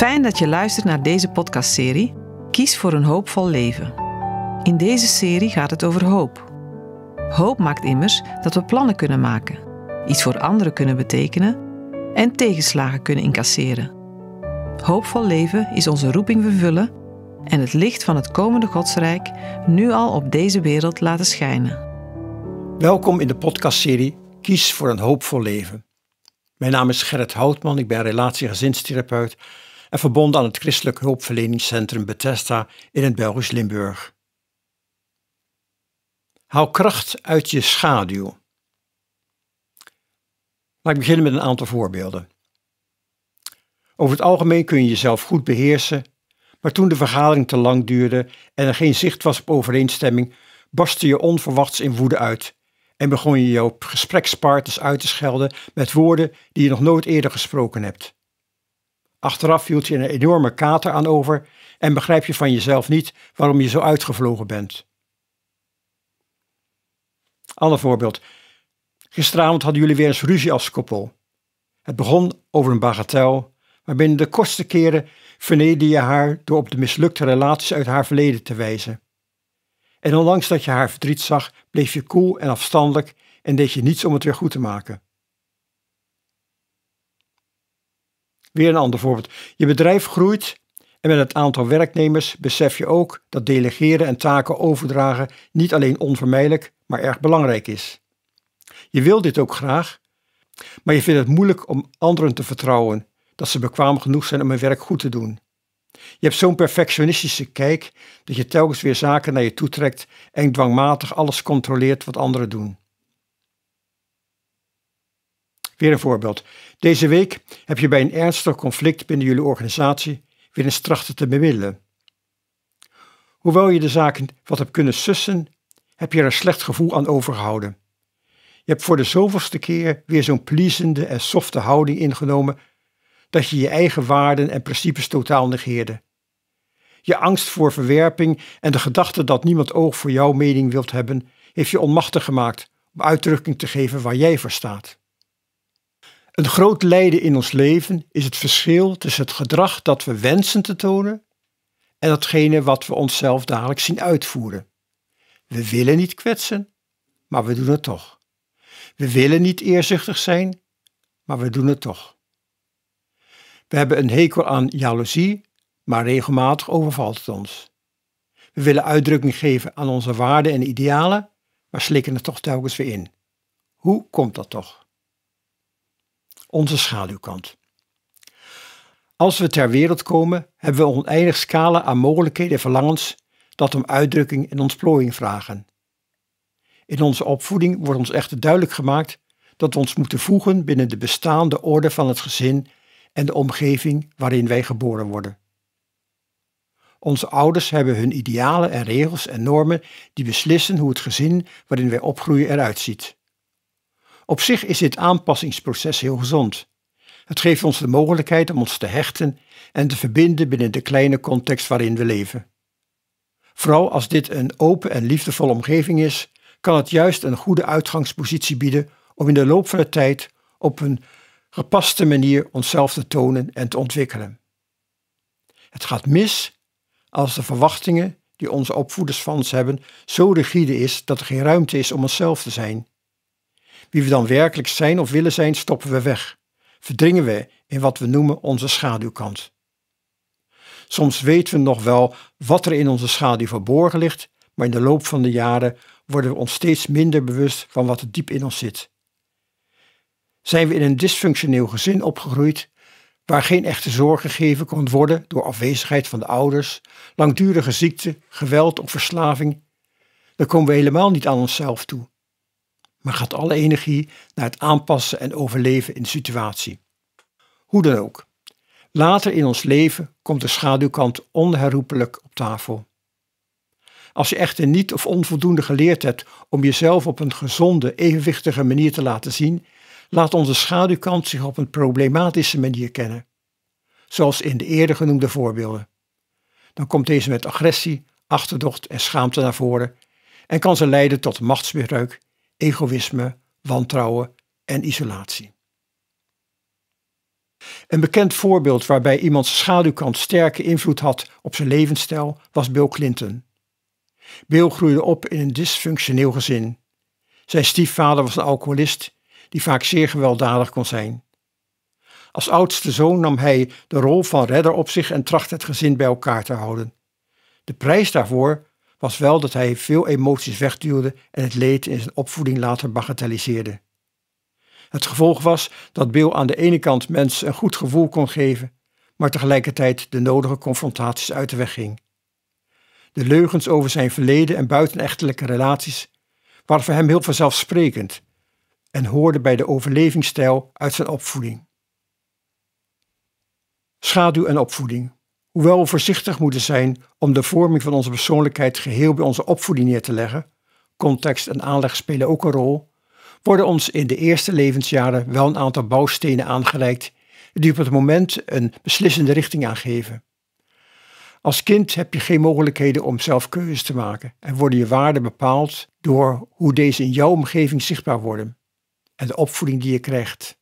Fijn dat je luistert naar deze podcastserie Kies voor een hoopvol leven. In deze serie gaat het over hoop. Hoop maakt immers dat we plannen kunnen maken, iets voor anderen kunnen betekenen en tegenslagen kunnen incasseren. Hoopvol leven is onze roeping vervullen en het licht van het komende Godsrijk nu al op deze wereld laten schijnen. Welkom in de podcastserie Kies voor een hoopvol leven. Mijn naam is Gerrit Houtman, ik ben relatiegezinstherapeut en verbonden aan het Christelijk Hulpverleningscentrum Bethesda in het Belgisch Limburg. Hou kracht uit je schaduw. Laat ik beginnen met een aantal voorbeelden. Over het algemeen kun je jezelf goed beheersen, maar toen de vergadering te lang duurde en er geen zicht was op overeenstemming, barstte je onverwachts in woede uit en begon je jouw gesprekspartners uit te schelden met woorden die je nog nooit eerder gesproken hebt. Achteraf viel je een enorme kater aan over en begrijp je van jezelf niet waarom je zo uitgevlogen bent. Ander voorbeeld. Gisteravond hadden jullie weer eens ruzie als koppel. Het begon over een bagatel, maar binnen de kortste keren vernederde je haar door op de mislukte relaties uit haar verleden te wijzen. En ondanks dat je haar verdriet zag, bleef je koel en afstandelijk en deed je niets om het weer goed te maken. Weer een ander voorbeeld. Je bedrijf groeit en met het aantal werknemers besef je ook dat delegeren en taken overdragen niet alleen onvermijdelijk, maar erg belangrijk is. Je wil dit ook graag, maar je vindt het moeilijk om anderen te vertrouwen dat ze bekwaam genoeg zijn om hun werk goed te doen. Je hebt zo'n perfectionistische kijk dat je telkens weer zaken naar je toe trekt en dwangmatig alles controleert wat anderen doen. Weer een voorbeeld. Deze week heb je bij een ernstig conflict binnen jullie organisatie weer een trachten te bemiddelen. Hoewel je de zaken wat hebt kunnen sussen, heb je er een slecht gevoel aan overgehouden. Je hebt voor de zoveelste keer weer zo'n pleasende en softe houding ingenomen dat je je eigen waarden en principes totaal negeerde. Je angst voor verwerping en de gedachte dat niemand oog voor jouw mening wilt hebben, heeft je onmachtig gemaakt om uitdrukking te geven waar jij voor staat. Een groot lijden in ons leven is het verschil tussen het gedrag dat we wensen te tonen en datgene wat we onszelf dadelijk zien uitvoeren. We willen niet kwetsen, maar we doen het toch. We willen niet eerzuchtig zijn, maar we doen het toch. We hebben een hekel aan jaloezie, maar regelmatig overvalt het ons. We willen uitdrukking geven aan onze waarden en idealen, maar slikken het toch telkens weer in. Hoe komt dat toch? onze schaduwkant. Als we ter wereld komen, hebben we oneindig scala aan mogelijkheden en verlangens dat om uitdrukking en ontplooiing vragen. In onze opvoeding wordt ons echter duidelijk gemaakt dat we ons moeten voegen binnen de bestaande orde van het gezin en de omgeving waarin wij geboren worden. Onze ouders hebben hun idealen en regels en normen die beslissen hoe het gezin waarin wij opgroeien eruit ziet. Op zich is dit aanpassingsproces heel gezond. Het geeft ons de mogelijkheid om ons te hechten en te verbinden binnen de kleine context waarin we leven. Vooral als dit een open en liefdevolle omgeving is, kan het juist een goede uitgangspositie bieden om in de loop van de tijd op een gepaste manier onszelf te tonen en te ontwikkelen. Het gaat mis als de verwachtingen die onze opvoeders van ons hebben zo rigide is dat er geen ruimte is om onszelf te zijn wie we dan werkelijk zijn of willen zijn, stoppen we weg. Verdringen we in wat we noemen onze schaduwkant. Soms weten we nog wel wat er in onze schaduw verborgen ligt, maar in de loop van de jaren worden we ons steeds minder bewust van wat er diep in ons zit. Zijn we in een dysfunctioneel gezin opgegroeid, waar geen echte zorg gegeven kon worden door afwezigheid van de ouders, langdurige ziekte, geweld of verslaving, dan komen we helemaal niet aan onszelf toe maar gaat alle energie naar het aanpassen en overleven in de situatie. Hoe dan ook, later in ons leven komt de schaduwkant onherroepelijk op tafel. Als je echter niet of onvoldoende geleerd hebt om jezelf op een gezonde, evenwichtige manier te laten zien, laat onze schaduwkant zich op een problematische manier kennen. Zoals in de eerder genoemde voorbeelden. Dan komt deze met agressie, achterdocht en schaamte naar voren en kan ze leiden tot machtsmisbruik egoïsme, wantrouwen en isolatie. Een bekend voorbeeld waarbij iemands schaduwkant sterke invloed had op zijn levensstijl was Bill Clinton. Bill groeide op in een dysfunctioneel gezin. Zijn stiefvader was een alcoholist die vaak zeer gewelddadig kon zijn. Als oudste zoon nam hij de rol van redder op zich en trachtte het gezin bij elkaar te houden. De prijs daarvoor was wel dat hij veel emoties wegduwde en het leed in zijn opvoeding later bagatelliseerde. Het gevolg was dat Bill aan de ene kant mensen een goed gevoel kon geven, maar tegelijkertijd de nodige confrontaties uit de weg ging. De leugens over zijn verleden en buitenechtelijke relaties waren voor hem heel vanzelfsprekend en hoorden bij de overlevingsstijl uit zijn opvoeding. Schaduw en opvoeding. Hoewel we voorzichtig moeten zijn om de vorming van onze persoonlijkheid geheel bij onze opvoeding neer te leggen, context en aanleg spelen ook een rol, worden ons in de eerste levensjaren wel een aantal bouwstenen aangereikt die op het moment een beslissende richting aangeven. Als kind heb je geen mogelijkheden om zelf keuzes te maken en worden je waarden bepaald door hoe deze in jouw omgeving zichtbaar worden en de opvoeding die je krijgt.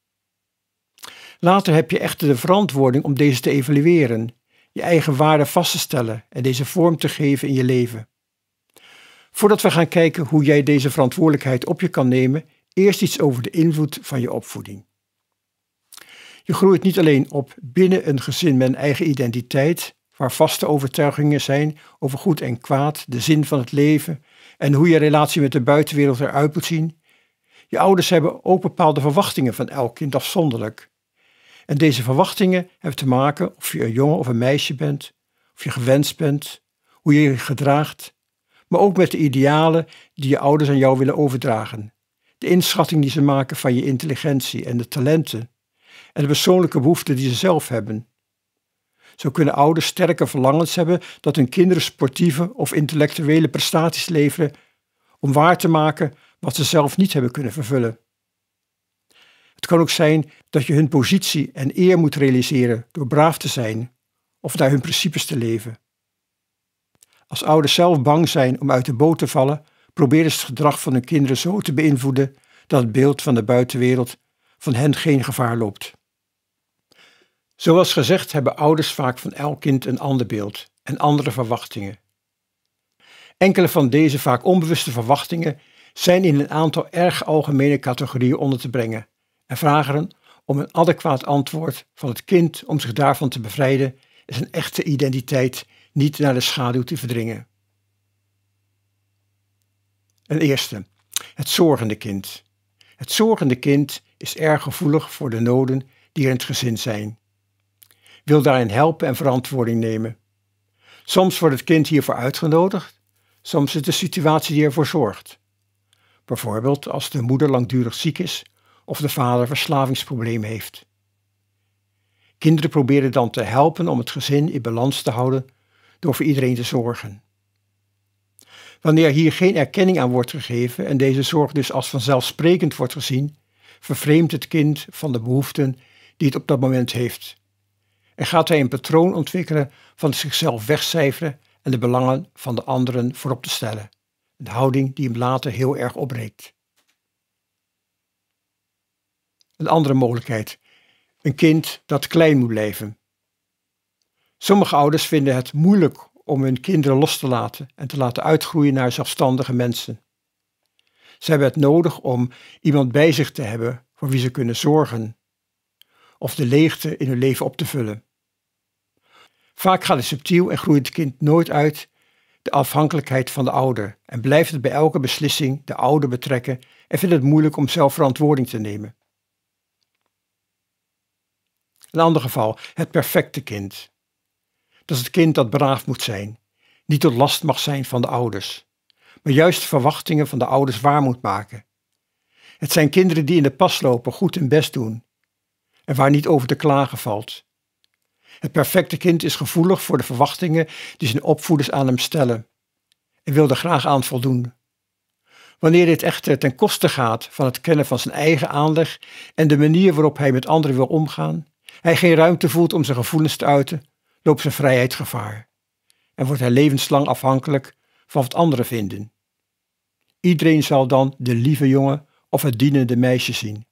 Later heb je echter de verantwoording om deze te evalueren je eigen waarde vast te stellen en deze vorm te geven in je leven. Voordat we gaan kijken hoe jij deze verantwoordelijkheid op je kan nemen, eerst iets over de invloed van je opvoeding. Je groeit niet alleen op binnen een gezin met een eigen identiteit, waar vaste overtuigingen zijn over goed en kwaad, de zin van het leven en hoe je relatie met de buitenwereld eruit moet zien. Je ouders hebben ook bepaalde verwachtingen van elk kind afzonderlijk. En deze verwachtingen hebben te maken of je een jongen of een meisje bent, of je gewenst bent, hoe je je gedraagt, maar ook met de idealen die je ouders aan jou willen overdragen. De inschatting die ze maken van je intelligentie en de talenten en de persoonlijke behoeften die ze zelf hebben. Zo kunnen ouders sterke verlangens hebben dat hun kinderen sportieve of intellectuele prestaties leveren om waar te maken wat ze zelf niet hebben kunnen vervullen. Het kan ook zijn dat je hun positie en eer moet realiseren door braaf te zijn of naar hun principes te leven. Als ouders zelf bang zijn om uit de boot te vallen, proberen ze het gedrag van hun kinderen zo te beïnvloeden dat het beeld van de buitenwereld van hen geen gevaar loopt. Zoals gezegd hebben ouders vaak van elk kind een ander beeld en andere verwachtingen. Enkele van deze vaak onbewuste verwachtingen zijn in een aantal erg algemene categorieën onder te brengen en vragen om een adequaat antwoord van het kind om zich daarvan te bevrijden en zijn echte identiteit niet naar de schaduw te verdringen. Een eerste, het zorgende kind. Het zorgende kind is erg gevoelig voor de noden die er in het gezin zijn. Wil daarin helpen en verantwoording nemen. Soms wordt het kind hiervoor uitgenodigd, soms is de situatie die ervoor zorgt. Bijvoorbeeld als de moeder langdurig ziek is of de vader verslavingsproblemen heeft. Kinderen proberen dan te helpen om het gezin in balans te houden door voor iedereen te zorgen. Wanneer hier geen erkenning aan wordt gegeven en deze zorg dus als vanzelfsprekend wordt gezien, vervreemdt het kind van de behoeften die het op dat moment heeft. En gaat hij een patroon ontwikkelen van zichzelf wegcijferen en de belangen van de anderen voorop te stellen. Een houding die hem later heel erg opbreekt. Een andere mogelijkheid. Een kind dat klein moet blijven. Sommige ouders vinden het moeilijk om hun kinderen los te laten en te laten uitgroeien naar zelfstandige mensen. Ze hebben het nodig om iemand bij zich te hebben voor wie ze kunnen zorgen of de leegte in hun leven op te vullen. Vaak gaat het subtiel en groeit het kind nooit uit de afhankelijkheid van de ouder en blijft het bij elke beslissing de ouder betrekken en vindt het moeilijk om zelf verantwoording te nemen. Een ander geval, het perfecte kind. Dat is het kind dat braaf moet zijn, niet tot last mag zijn van de ouders, maar juist de verwachtingen van de ouders waar moet maken. Het zijn kinderen die in de pas lopen, goed hun best doen en waar niet over te klagen valt. Het perfecte kind is gevoelig voor de verwachtingen die zijn opvoeders aan hem stellen en wil er graag aan voldoen. Wanneer dit echter ten koste gaat van het kennen van zijn eigen aanleg en de manier waarop hij met anderen wil omgaan, hij geen ruimte voelt om zijn gevoelens te uiten, loopt zijn vrijheid gevaar en wordt hij levenslang afhankelijk van wat anderen vinden. Iedereen zal dan de lieve jongen of het dienende meisje zien,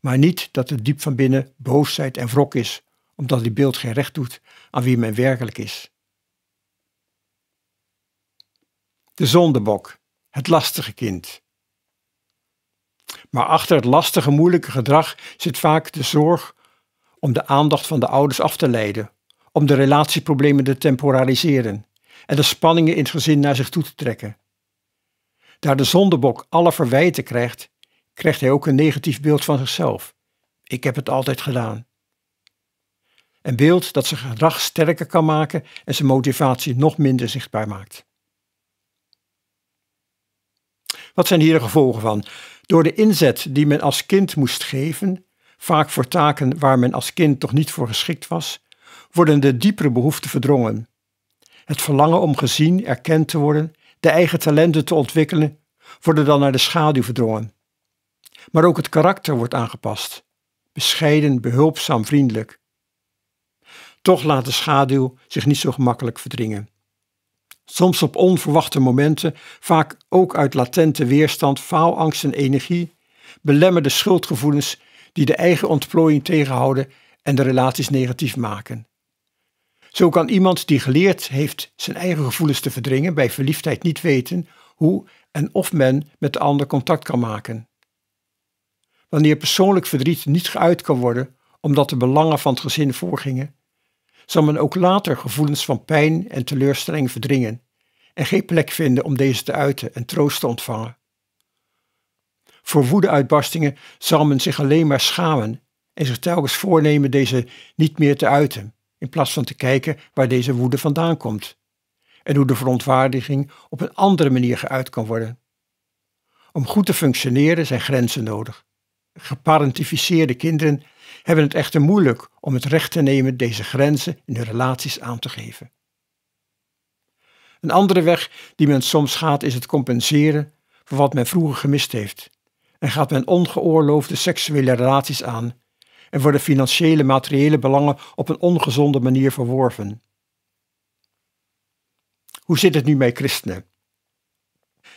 maar niet dat er diep van binnen boosheid en wrok is, omdat die beeld geen recht doet aan wie men werkelijk is. De zondebok, het lastige kind. Maar achter het lastige, moeilijke gedrag zit vaak de zorg om de aandacht van de ouders af te leiden, om de relatieproblemen te temporaliseren en de spanningen in het gezin naar zich toe te trekken. Daar de zondebok alle verwijten krijgt, krijgt hij ook een negatief beeld van zichzelf. Ik heb het altijd gedaan. Een beeld dat zijn gedrag sterker kan maken en zijn motivatie nog minder zichtbaar maakt. Wat zijn hier de gevolgen van? Door de inzet die men als kind moest geven, vaak voor taken waar men als kind toch niet voor geschikt was, worden de diepere behoeften verdrongen. Het verlangen om gezien, erkend te worden, de eigen talenten te ontwikkelen, worden dan naar de schaduw verdrongen. Maar ook het karakter wordt aangepast. Bescheiden, behulpzaam, vriendelijk. Toch laat de schaduw zich niet zo gemakkelijk verdringen. Soms op onverwachte momenten, vaak ook uit latente weerstand, faalangst en energie, belemmerde schuldgevoelens die de eigen ontplooiing tegenhouden en de relaties negatief maken. Zo kan iemand die geleerd heeft zijn eigen gevoelens te verdringen bij verliefdheid niet weten hoe en of men met de ander contact kan maken. Wanneer persoonlijk verdriet niet geuit kan worden omdat de belangen van het gezin voorgingen, zal men ook later gevoelens van pijn en teleurstelling verdringen en geen plek vinden om deze te uiten en troost te ontvangen. Voor woedeuitbarstingen zal men zich alleen maar schamen en zich telkens voornemen deze niet meer te uiten, in plaats van te kijken waar deze woede vandaan komt en hoe de verontwaardiging op een andere manier geuit kan worden. Om goed te functioneren zijn grenzen nodig. Geparentificeerde kinderen hebben het echter moeilijk om het recht te nemen deze grenzen in hun relaties aan te geven. Een andere weg die men soms gaat is het compenseren voor wat men vroeger gemist heeft en gaat men ongeoorloofde seksuele relaties aan en worden financiële materiële belangen op een ongezonde manier verworven. Hoe zit het nu met christenen?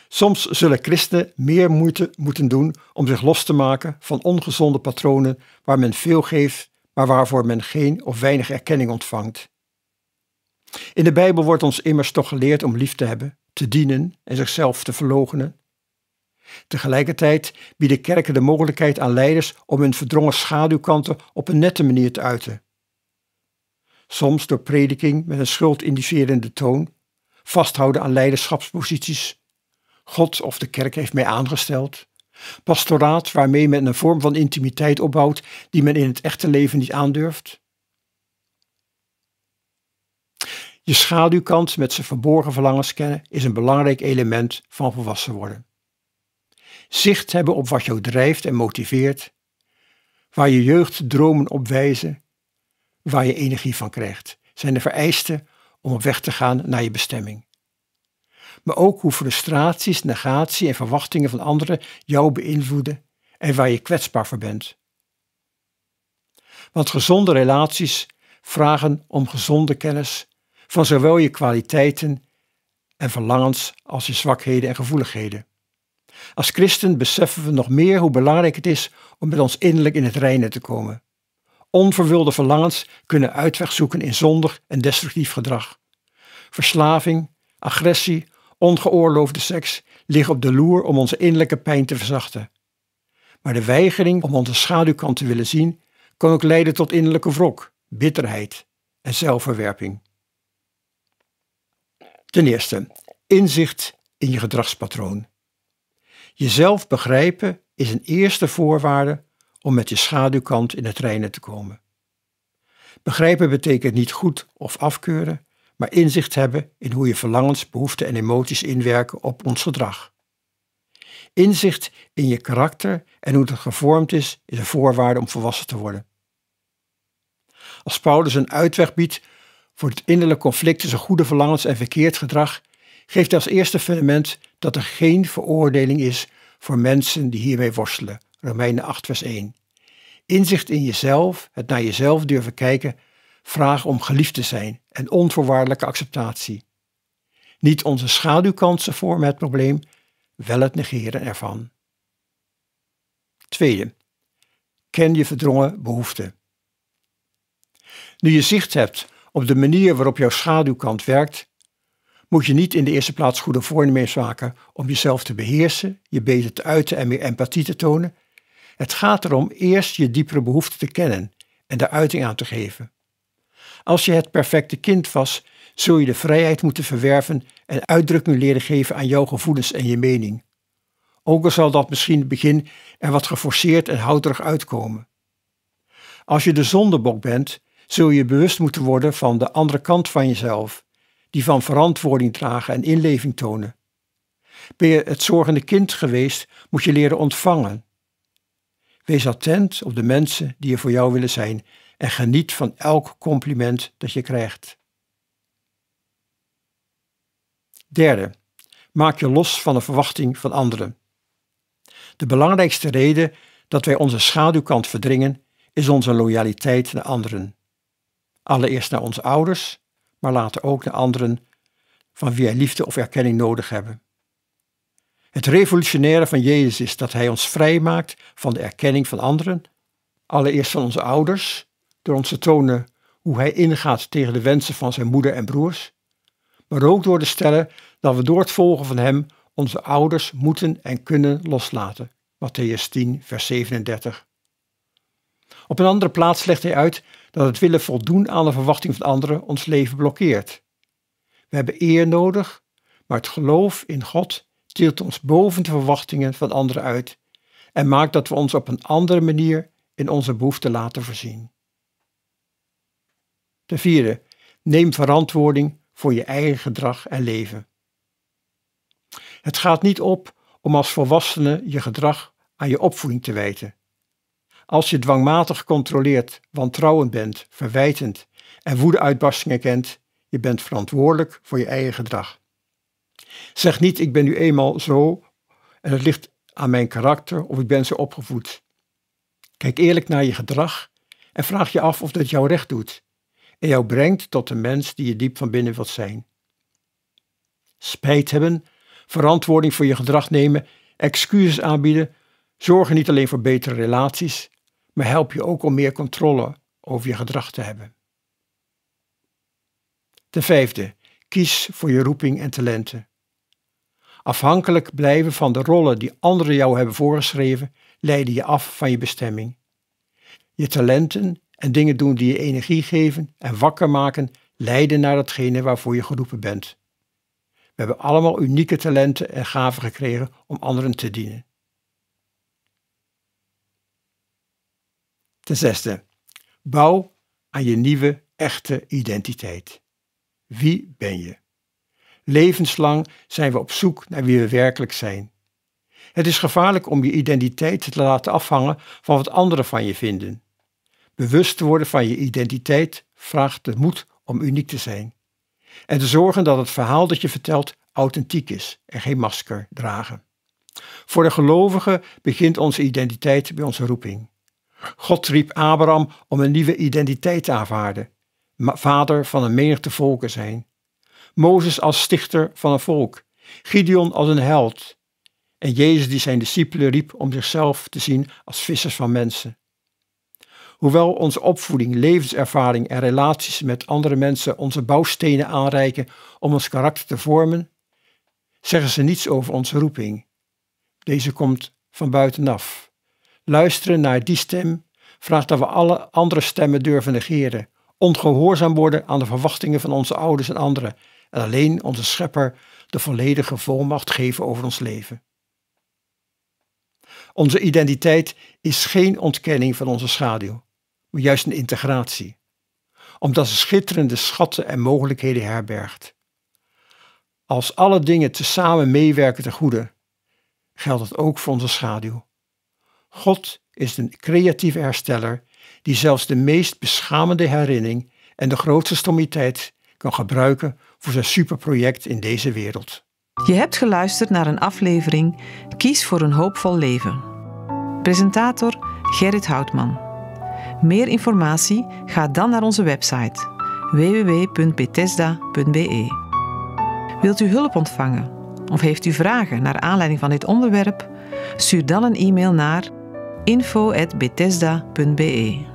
Soms zullen christenen meer moeite moeten doen om zich los te maken van ongezonde patronen waar men veel geeft, maar waarvoor men geen of weinig erkenning ontvangt. In de Bijbel wordt ons immers toch geleerd om lief te hebben, te dienen en zichzelf te verloochenen, Tegelijkertijd bieden kerken de mogelijkheid aan leiders om hun verdrongen schaduwkanten op een nette manier te uiten. Soms door prediking met een schuldindicerende toon, vasthouden aan leiderschapsposities. God of de kerk heeft mij aangesteld. Pastoraat waarmee men een vorm van intimiteit opbouwt die men in het echte leven niet aandurft. Je schaduwkant met zijn verborgen verlangens kennen is een belangrijk element van volwassen worden zicht hebben op wat jou drijft en motiveert, waar je jeugddromen op wijzen, waar je energie van krijgt, zijn de vereisten om op weg te gaan naar je bestemming. Maar ook hoe frustraties, negatie en verwachtingen van anderen jou beïnvloeden en waar je kwetsbaar voor bent. Want gezonde relaties vragen om gezonde kennis van zowel je kwaliteiten en verlangens als je zwakheden en gevoeligheden. Als christen beseffen we nog meer hoe belangrijk het is om met ons innerlijk in het reine te komen. Onverwulde verlangens kunnen uitweg zoeken in zondig en destructief gedrag. Verslaving, agressie, ongeoorloofde seks liggen op de loer om onze innerlijke pijn te verzachten. Maar de weigering om onze schaduwkant te willen zien kan ook leiden tot innerlijke wrok, bitterheid en zelfverwerping. Ten eerste, inzicht in je gedragspatroon. Jezelf begrijpen is een eerste voorwaarde om met je schaduwkant in het reinen te komen. Begrijpen betekent niet goed of afkeuren, maar inzicht hebben in hoe je verlangens, behoeften en emoties inwerken op ons gedrag. Inzicht in je karakter en hoe het gevormd is, is een voorwaarde om volwassen te worden. Als Paulus een uitweg biedt voor het innerlijke conflict tussen goede verlangens en verkeerd gedrag, geeft als eerste fundament dat er geen veroordeling is voor mensen die hiermee worstelen. Romeinen 8, vers 1. Inzicht in jezelf, het naar jezelf durven kijken, vragen om geliefd te zijn en onvoorwaardelijke acceptatie. Niet onze schaduwkansen vormen het probleem, wel het negeren ervan. Tweede, ken je verdrongen behoeften. Nu je zicht hebt op de manier waarop jouw schaduwkant werkt, moet je niet in de eerste plaats goede voornemens maken om jezelf te beheersen, je beter te uiten en meer empathie te tonen. Het gaat erom eerst je diepere behoeften te kennen en daar uiting aan te geven. Als je het perfecte kind was, zul je de vrijheid moeten verwerven en uitdrukking leren geven aan jouw gevoelens en je mening. Ook al zal dat misschien in het begin er wat geforceerd en houterig uitkomen. Als je de zondebok bent, zul je bewust moeten worden van de andere kant van jezelf die van verantwoording dragen en inleving tonen. Ben je het zorgende kind geweest, moet je leren ontvangen. Wees attent op de mensen die er voor jou willen zijn en geniet van elk compliment dat je krijgt. Derde, maak je los van de verwachting van anderen. De belangrijkste reden dat wij onze schaduwkant verdringen is onze loyaliteit naar anderen. Allereerst naar onze ouders maar later ook de anderen van wie hij liefde of erkenning nodig hebben. Het revolutionaire van Jezus is dat hij ons vrijmaakt van de erkenning van anderen, allereerst van onze ouders, door ons te tonen hoe hij ingaat tegen de wensen van zijn moeder en broers, maar ook door te stellen dat we door het volgen van hem onze ouders moeten en kunnen loslaten. Matthäus 10, vers 37. Op een andere plaats legt hij uit dat het willen voldoen aan de verwachting van anderen ons leven blokkeert. We hebben eer nodig, maar het geloof in God tilt ons boven de verwachtingen van anderen uit en maakt dat we ons op een andere manier in onze behoeften laten voorzien. Ten vierde, neem verantwoording voor je eigen gedrag en leven. Het gaat niet op om als volwassene je gedrag aan je opvoeding te wijten. Als je dwangmatig gecontroleerd, wantrouwend bent, verwijtend en woedeuitbarstingen kent, je bent verantwoordelijk voor je eigen gedrag. Zeg niet ik ben nu eenmaal zo en het ligt aan mijn karakter of ik ben zo opgevoed. Kijk eerlijk naar je gedrag en vraag je af of dat jou recht doet en jou brengt tot de mens die je diep van binnen wilt zijn. Spijt hebben, verantwoording voor je gedrag nemen, excuses aanbieden, zorgen niet alleen voor betere relaties, maar help je ook om meer controle over je gedrag te hebben. Ten vijfde, kies voor je roeping en talenten. Afhankelijk blijven van de rollen die anderen jou hebben voorgeschreven, leiden je af van je bestemming. Je talenten en dingen doen die je energie geven en wakker maken, leiden naar datgene waarvoor je geroepen bent. We hebben allemaal unieke talenten en gaven gekregen om anderen te dienen. Ten zesde, bouw aan je nieuwe echte identiteit. Wie ben je? Levenslang zijn we op zoek naar wie we werkelijk zijn. Het is gevaarlijk om je identiteit te laten afhangen van wat anderen van je vinden. Bewust te worden van je identiteit vraagt de moed om uniek te zijn. En te zorgen dat het verhaal dat je vertelt authentiek is en geen masker dragen. Voor de gelovigen begint onze identiteit bij onze roeping. God riep Abraham om een nieuwe identiteit te aanvaarden, vader van een menigte volken zijn. Mozes als stichter van een volk, Gideon als een held en Jezus die zijn discipelen riep om zichzelf te zien als vissers van mensen. Hoewel onze opvoeding, levenservaring en relaties met andere mensen onze bouwstenen aanreiken om ons karakter te vormen, zeggen ze niets over onze roeping. Deze komt van buitenaf luisteren naar die stem vraagt dat we alle andere stemmen durven negeren, ongehoorzaam worden aan de verwachtingen van onze ouders en anderen en alleen onze schepper de volledige volmacht geven over ons leven. Onze identiteit is geen ontkenning van onze schaduw, maar juist een integratie, omdat ze schitterende schatten en mogelijkheden herbergt. Als alle dingen tezamen meewerken te goede, geldt dat ook voor onze schaduw. God is een creatieve hersteller die zelfs de meest beschamende herinnering en de grootste stommiteit kan gebruiken voor zijn superproject in deze wereld. Je hebt geluisterd naar een aflevering Kies voor een hoopvol leven. Presentator Gerrit Houtman. Meer informatie ga dan naar onze website www.bethesda.be. Wilt u hulp ontvangen of heeft u vragen naar aanleiding van dit onderwerp? Stuur dan een e-mail naar info.bethesda.be